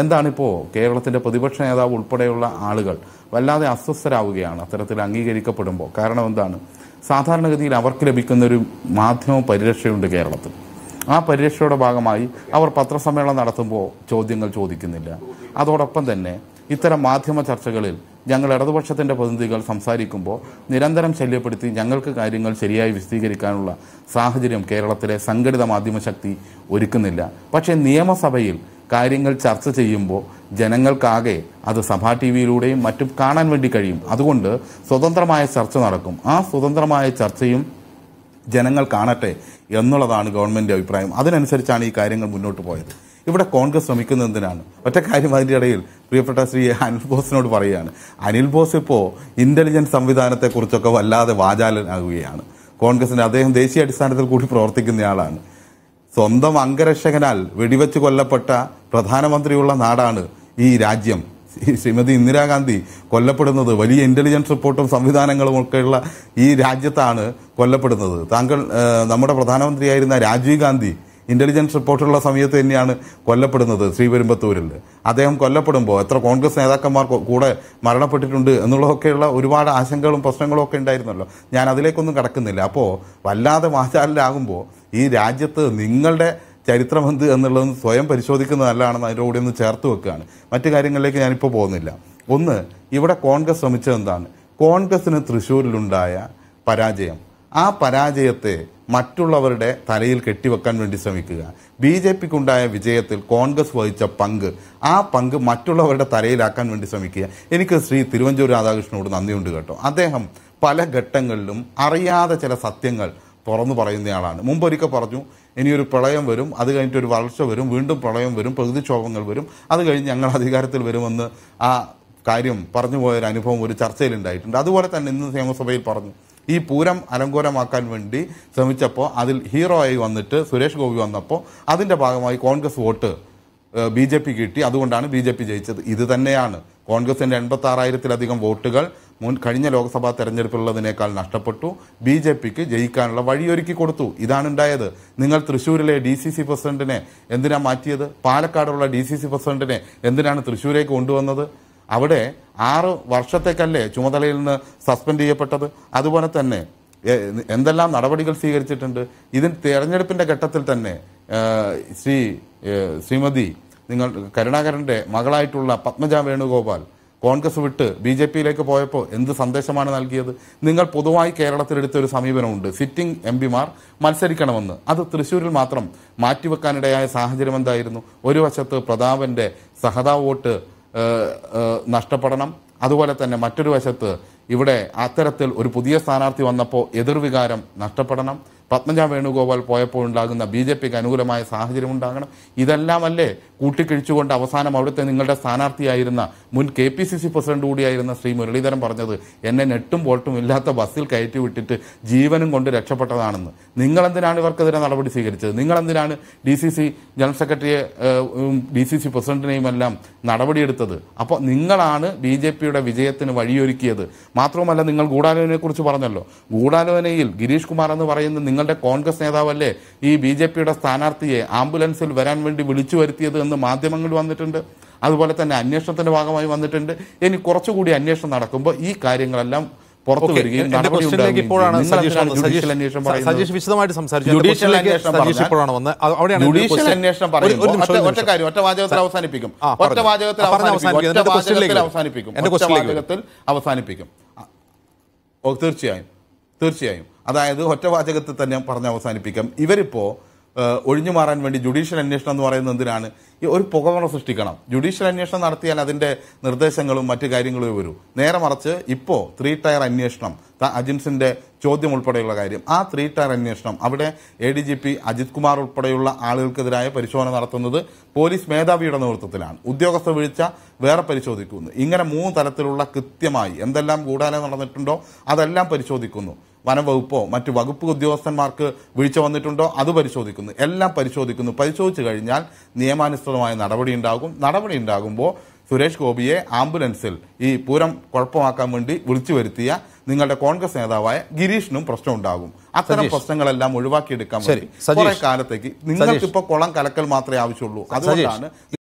എന്താണിപ്പോൾ കേരളത്തിൻ്റെ പ്രതിപക്ഷ നേതാവ് ഉൾപ്പെടെയുള്ള ആളുകൾ വല്ലാതെ അസ്വസ്ഥരാവുകയാണ് അത്തരത്തിൽ അംഗീകരിക്കപ്പെടുമ്പോൾ കാരണം എന്താണ് സാധാരണഗതിയിൽ അവർക്ക് ലഭിക്കുന്നൊരു മാധ്യമ പരിരക്ഷയുണ്ട് കേരളത്തിൽ ആ പരിരക്ഷയുടെ ഭാഗമായി അവർ പത്രസമ്മേളനം നടത്തുമ്പോൾ ചോദ്യങ്ങൾ ചോദിക്കുന്നില്ല അതോടൊപ്പം തന്നെ ഇത്തരം മാധ്യമ ചർച്ചകളിൽ ഞങ്ങൾ ഇടതുപക്ഷത്തിൻ്റെ പ്രതിനിധികൾ സംസാരിക്കുമ്പോൾ നിരന്തരം ശല്യപ്പെടുത്തി ഞങ്ങൾക്ക് കാര്യങ്ങൾ ശരിയായി വിശദീകരിക്കാനുള്ള സാഹചര്യം കേരളത്തിലെ സംഘടിത മാധ്യമശക്തി ഒരുക്കുന്നില്ല പക്ഷേ നിയമസഭയിൽ കാര്യങ്ങൾ ചർച്ച ചെയ്യുമ്പോൾ ജനങ്ങൾക്കാകെ അത് സഭാ ടി വിയിലൂടെയും മറ്റും കാണാൻ വേണ്ടി കഴിയും അതുകൊണ്ട് സ്വതന്ത്രമായ ചർച്ച നടക്കും ആ സ്വതന്ത്രമായ ചർച്ചയും ജനങ്ങൾ കാണട്ടെ എന്നുള്ളതാണ് ഗവൺമെൻറ് അഭിപ്രായം അതിനനുസരിച്ചാണ് ഈ കാര്യങ്ങൾ മുന്നോട്ട് പോയത് ഇവിടെ കോൺഗ്രസ് ശ്രമിക്കുന്നത് എന്തിനാണ് ഒറ്റ കാര്യം അതിൻ്റെ ഇടയിൽ പ്രിയപ്പെട്ട ശ്രീ അനിൽ ബോസിനോട് പറയുകയാണ് അനിൽ ബോസ് ഇപ്പോൾ ഇൻ്റലിജൻസ് സംവിധാനത്തെക്കുറിച്ചൊക്കെ വല്ലാതെ വാചാലനാകുകയാണ് കോൺഗ്രസിൻ്റെ അദ്ദേഹം ദേശീയ അടിസ്ഥാനത്തിൽ കൂടി പ്രവർത്തിക്കുന്നയാളാണ് സ്വന്തം അംഗരക്ഷകനാൽ വെടിവെച്ച് കൊല്ലപ്പെട്ട പ്രധാനമന്ത്രിയുള്ള നാടാണ് ഈ രാജ്യം ശ്രീമതി ഇന്ദിരാഗാന്ധി കൊല്ലപ്പെടുന്നത് വലിയ ഇൻ്റലിജൻസ് റിപ്പോർട്ടും സംവിധാനങ്ങളും ഒക്കെയുള്ള ഈ രാജ്യത്താണ് കൊല്ലപ്പെടുന്നത് താങ്കൾ നമ്മുടെ പ്രധാനമന്ത്രിയായിരുന്ന രാജീവ് ഗാന്ധി ഇന്റലിജൻസ് റിപ്പോർട്ടുള്ള സമയത്ത് തന്നെയാണ് കൊല്ലപ്പെടുന്നത് ശ്രീപെരുമ്പത്തൂരിൽ അദ്ദേഹം കൊല്ലപ്പെടുമ്പോൾ എത്ര കോൺഗ്രസ് നേതാക്കന്മാർ കൂടെ മരണപ്പെട്ടിട്ടുണ്ട് എന്നുള്ളതൊക്കെയുള്ള ഒരുപാട് ആശങ്കകളും പ്രശ്നങ്ങളും ഒക്കെ ഉണ്ടായിരുന്നല്ലോ ഞാൻ അതിലേക്കൊന്നും കടക്കുന്നില്ല അപ്പോൾ വല്ലാതെ വാചാലിലാകുമ്പോൾ ഈ രാജ്യത്ത് നിങ്ങളുടെ ചരിത്രമെന്ത് എന്നുള്ളത് സ്വയം പരിശോധിക്കുന്നത് നല്ലതാണെന്ന് അതിൻ്റെ കൂടെ ഒന്ന് ചേർത്ത് വെക്കുകയാണ് മറ്റു കാര്യങ്ങളിലേക്ക് ഞാനിപ്പോൾ പോകുന്നില്ല ഒന്ന് ഇവിടെ കോൺഗ്രസ് ശ്രമിച്ചതെന്താണ് കോൺഗ്രസിന് തൃശ്ശൂരിലുണ്ടായ പരാജയം ആ പരാജയത്തെ മറ്റുള്ളവരുടെ തലയിൽ കെട്ടിവെക്കാൻ വേണ്ടി ശ്രമിക്കുക ബി ജെ പിക്കുണ്ടായ വിജയത്തിൽ കോൺഗ്രസ് വഹിച്ച പങ്ക് ആ പങ്ക് മറ്റുള്ളവരുടെ തലയിലാക്കാൻ വേണ്ടി ശ്രമിക്കുക എനിക്ക് ശ്രീ തിരുവഞ്ചൂർ രാധാകൃഷ്ണനോട് നന്ദിയുണ്ട് കേട്ടോ അദ്ദേഹം പല ഘട്ടങ്ങളിലും അറിയാതെ ചില സത്യങ്ങൾ തുറന്നു പറയുന്നയാളാണ് മുമ്പൊരിക്കൽ പറഞ്ഞു ഇനിയൊരു പ്രളയം വരും അത് കഴിഞ്ഞിട്ട് ഒരു വളർച്ച വരും വീണ്ടും പ്രളയം വരും പ്രകൃതിക്ഷോഭങ്ങൾ വരും അത് കഴിഞ്ഞ് ഞങ്ങൾ അധികാരത്തിൽ വരുമെന്ന് ആ കാര്യം പറഞ്ഞു പോയൊരു അനുഭവം ഒരു ചർച്ചയിലുണ്ടായിട്ടുണ്ട് അതുപോലെ തന്നെ ഇന്ന് നിയമസഭയിൽ പറഞ്ഞു ഈ പൂരം അലങ്കോലമാക്കാൻ വേണ്ടി ശ്രമിച്ചപ്പോൾ അതിൽ ഹീറോ ആയി വന്നിട്ട് സുരേഷ് ഗോപി വന്നപ്പോൾ അതിൻ്റെ ഭാഗമായി Congress vote B J P കിട്ടി അതുകൊണ്ടാണ് ബി ജെ പി ജയിച്ചത് ഇത് തന്നെയാണ് കോൺഗ്രസിൻ്റെ എൺപത്താറായിരത്തിലധികം വോട്ടുകൾ മുൻ കഴിഞ്ഞ ലോക്സഭാ തെരഞ്ഞെടുപ്പിലുള്ളതിനേക്കാൾ നഷ്ടപ്പെട്ടു ബി ജെ പിക്ക് ജയിക്കാനുള്ള വഴിയൊരുക്കി കൊടുത്തു ഇതാണ് ഉണ്ടായത് നിങ്ങൾ തൃശ്ശൂരിലെ ഡി സി സി പ്രസിഡന്റിനെ എന്തിനാണ് മാറ്റിയത് പാലക്കാടുള്ള ഡി സി സി പ്രസിഡന്റിനെ എന്തിനാണ് തൃശ്ശൂരേക്ക് കൊണ്ടുവന്നത് അവിടെ ആറ് വർഷത്തേക്കല്ലേ ചുമതലയിൽ നിന്ന് സസ്പെൻഡ് ചെയ്യപ്പെട്ടത് അതുപോലെ തന്നെ എന്തെല്ലാം നടപടികൾ സ്വീകരിച്ചിട്ടുണ്ട് ഇതിന് തെരഞ്ഞെടുപ്പിന്റെ ഘട്ടത്തിൽ തന്നെ ശ്രീ ശ്രീമതി നിങ്ങൾ കരുണാകരന്റെ മകളായിട്ടുള്ള പത്മജ വേണുഗോപാൽ കോൺഗ്രസ് വിട്ട് ബി ജെ പിയിലേക്ക് പോയപ്പോൾ എന്ത് സന്ദേശമാണ് നൽകിയത് നിങ്ങൾ പൊതുവായി കേരളത്തിലെടുത്ത ഒരു സമീപനമുണ്ട് സിറ്റിംഗ് എം പിമാർ മത്സരിക്കണമെന്ന് അത് തൃശ്ശൂരിൽ മാത്രം മാറ്റിവെക്കാനിടയായ സാഹചര്യം എന്തായിരുന്നു ഒരു വശത്ത് പ്രതാപന്റെ സഹതാ വോട്ട് നഷ്ടപ്പെടണം അതുപോലെ തന്നെ മറ്റൊരു വശത്ത് ഇവിടെ അത്തരത്തിൽ ഒരു പുതിയ സ്ഥാനാർത്ഥി വന്നപ്പോൾ എതിർവികാരം നഷ്ടപ്പെടണം പത്മജ വേണുഗോപാൽ പോയപ്പോൾ ഉണ്ടാകുന്ന ബി ജെ പിക്ക് അനുകൂലമായ സാഹചര്യം ഉണ്ടാകണം ഇതെല്ലാമല്ലേ കൂട്ടിക്കിഴിച്ചുകൊണ്ട് അവസാനം അവിടുത്തെ നിങ്ങളുടെ സ്ഥാനാർത്ഥിയായിരുന്ന മുൻ K P C C president കൂടിയായിരുന്ന ശ്രീ മുരളീധരൻ പറഞ്ഞത് എന്നെ നെട്ടും ബോൾട്ടും ഇല്ലാത്ത ബസ്സിൽ കയറ്റി വിട്ടിട്ട് ജീവനും കൊണ്ട് രക്ഷപ്പെട്ടതാണെന്ന് നിങ്ങളെന്തിനാണ് ഇവർക്കെതിരെ നടപടി സ്വീകരിച്ചത് നിങ്ങളെന്തിനാണ് ഡി സി സി ജനറൽ സെക്രട്ടറിയെ ഡി സി സി പ്രസിഡന്റിനെയും എല്ലാം നടപടിയെടുത്തത് അപ്പോൾ നിങ്ങളാണ് ബി ജെ പിയുടെ വിജയത്തിന് വഴിയൊരുക്കിയത് മാത്രവുമല്ല നിങ്ങൾ ഗൂഢാലോചനയെക്കുറിച്ച് പറഞ്ഞല്ലോ ഗൂഢാലോചനയിൽ ഗിരീഷ് കുമാർ എന്ന് പറയുന്ന നിങ്ങളുടെ കോൺഗ്രസ് നേതാവല്ലേ ഈ ബി ജെ പിയുടെ സ്ഥാനാർത്ഥിയെ ആംബുലൻസിൽ വരാൻ വേണ്ടി വിളിച്ചു വരുത്തിയത് എന്ന് എന്ന് മാധ്യമങ്ങൾ വന്നിട്ടുണ്ട് അതുപോലെ തന്നെ അന്വേഷണത്തിന്റെ ഭാഗമായി വന്നിട്ടുണ്ട് ഇനി കുറച്ചുകൂടി അന്വേഷണം നടക്കുമ്പോൾ ഈ കാര്യങ്ങളെല്ലാം പുറത്തു വരികയും അവസാനിപ്പിക്കും ഒറ്റ വാചകത്തിൽ അവസാനിപ്പിക്കും അവസാനിപ്പിക്കും തീർച്ചയായും തീർച്ചയായും അതായത് ഒറ്റ വാചകത്തിൽ തന്നെ പറഞ്ഞ് അവസാനിപ്പിക്കാം ഇവരിപ്പോ ഒഴിഞ്ഞു മാറാൻ വേണ്ടി ജുഡീഷ്യൽ അന്വേഷണം എന്ന് പറയുന്നത് എന്തിനാണ് ഒരു പുകമറ സൃഷ്ടിക്കണം ജുഡീഷ്യൽ അന്വേഷണം നടത്തിയാൽ അതിൻ്റെ നിർദ്ദേശങ്ങളും മറ്റു കാര്യങ്ങളും വരൂ നേരെ മറിച്ച് ഇപ്പോൾ ത്രീ ടയർ അന്വേഷണം അജിൻസിൻ്റെ ചോദ്യം ഉൾപ്പെടെയുള്ള കാര്യം ആ ത്രീ ടയർ അന്വേഷണം അവിടെ A D G P Ajith Kumar ഉൾപ്പെടെയുള്ള ആളുകൾക്കെതിരായ പരിശോധന നടത്തുന്നത് പോലീസ് മേധാവിയുടെ നേതൃത്വത്തിലാണ് ഉദ്യോഗസ്ഥ വീഴ്ച വേറെ പരിശോധിക്കുന്നു ഇങ്ങനെ മൂന്ന് തരത്തിലുള്ള കൃത്യമായി എന്തെല്ലാം ഗൂഢാലം നടന്നിട്ടുണ്ടോ അതെല്ലാം പരിശോധിക്കുന്നു വനംവകുപ്പോ മറ്റ് വകുപ്പ് ഉദ്യോഗസ്ഥന്മാർക്ക് വീഴ്ച വന്നിട്ടുണ്ടോ അത് പരിശോധിക്കുന്നു എല്ലാം പരിശോധിക്കുന്നു പരിശോധിച്ചു കഴിഞ്ഞാൽ നിയമാനുസൃതമായ നടപടി ഉണ്ടാകും നടപടി ഉണ്ടാകുമ്പോൾ സുരേഷ് ഗോപിയെ ആംബുലൻസിൽ ഈ പൂരം കുഴപ്പമാക്കാൻ വേണ്ടി വിളിച്ചു വരുത്തിയ നിങ്ങളുടെ കോൺഗ്രസ് നേതാവായ ഗിരീഷിനും പ്രശ്നമുണ്ടാകും അത്തരം പ്രശ്നങ്ങളെല്ലാം ഒഴിവാക്കിയെടുക്കാൻ കുറെ കാലത്തേക്ക് നിങ്ങൾക്കിപ്പോ കുളം കലക്കൽ മാത്രമേ ആവശ്യമുള്ളൂ അതുകൊണ്ടാണ്